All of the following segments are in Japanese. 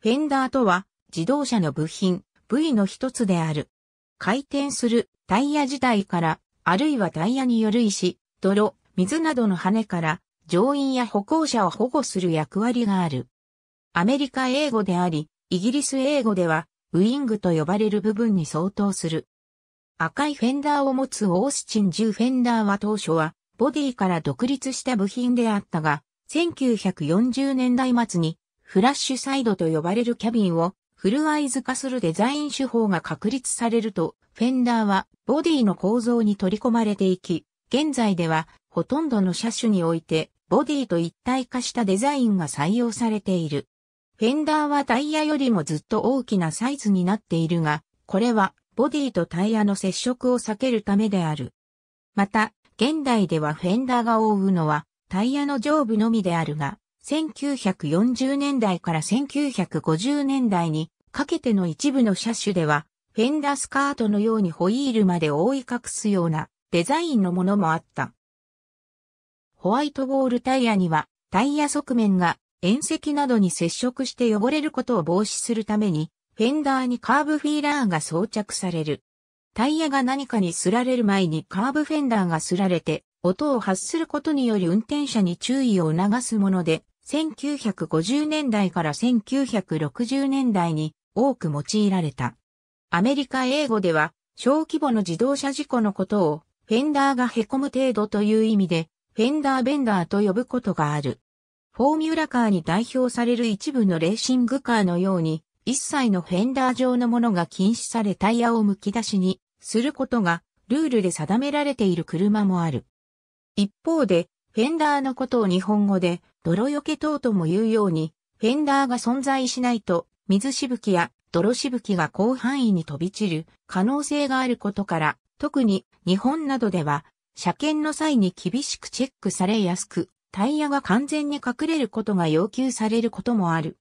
フェンダーとは自動車の部品、部位の一つである。回転するタイヤ自体から、あるいはタイヤによる石、泥、水などの羽から、乗員や歩行者を保護する役割がある。アメリカ英語であり、イギリス英語では、ウィングと呼ばれる部分に相当する。赤いフェンダーを持つオースチン10フェンダーは当初は、ボディから独立した部品であったが、1940年代末にフラッシュサイドと呼ばれるキャビンをフルアイズ化するデザイン手法が確立されると、フェンダーはボディの構造に取り込まれていき、現在ではほとんどの車種においてボディと一体化したデザインが採用されている。フェンダーはタイヤよりもずっと大きなサイズになっているが、これはボディとタイヤの接触を避けるためである。また、現代ではフェンダーが覆うのはタイヤの上部のみであるが、1940年代から1950年代にかけての一部の車種では、フェンダースカートのようにホイールまで覆い隠すようなデザインのものもあった。ホワイトボールタイヤにはタイヤ側面が縁石などに接触して汚れることを防止するために、フェンダーにカーブフィーラーが装着される。タイヤが何かにすられる前にカーブフェンダーが擦られて、音を発することにより運転者に注意を促すもので、1950年代から1960年代に多く用いられた。アメリカ英語では小規模の自動車事故のことをフェンダーが凹む程度という意味でフェンダーベンダーと呼ぶことがある。フォーミュラカーに代表される一部のレーシングカーのように一切のフェンダー状のものが禁止されタイヤを剥き出しにすることがルールで定められている車もある。一方で、フェンダーのことを日本語で、泥除け等とも言うように、フェンダーが存在しないと、水しぶきや泥しぶきが広範囲に飛び散る可能性があることから、特に日本などでは、車検の際に厳しくチェックされやすく、タイヤが完全に隠れることが要求されることもある。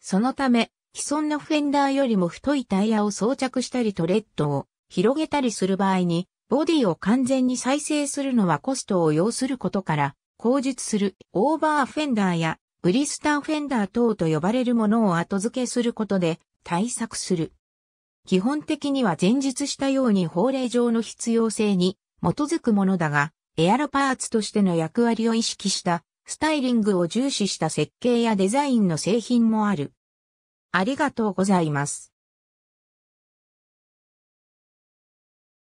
そのため、既存のフェンダーよりも太いタイヤを装着したりトレッドを広げたりする場合に、ボディを完全に再生するのはコストを要することから、口述するオーバーフェンダーやブリスターフェンダー等と呼ばれるものを後付けすることで対策する。基本的には前述したように法令上の必要性に基づくものだが、エアロパーツとしての役割を意識したスタイリングを重視した設計やデザインの製品もある。ありがとうございます。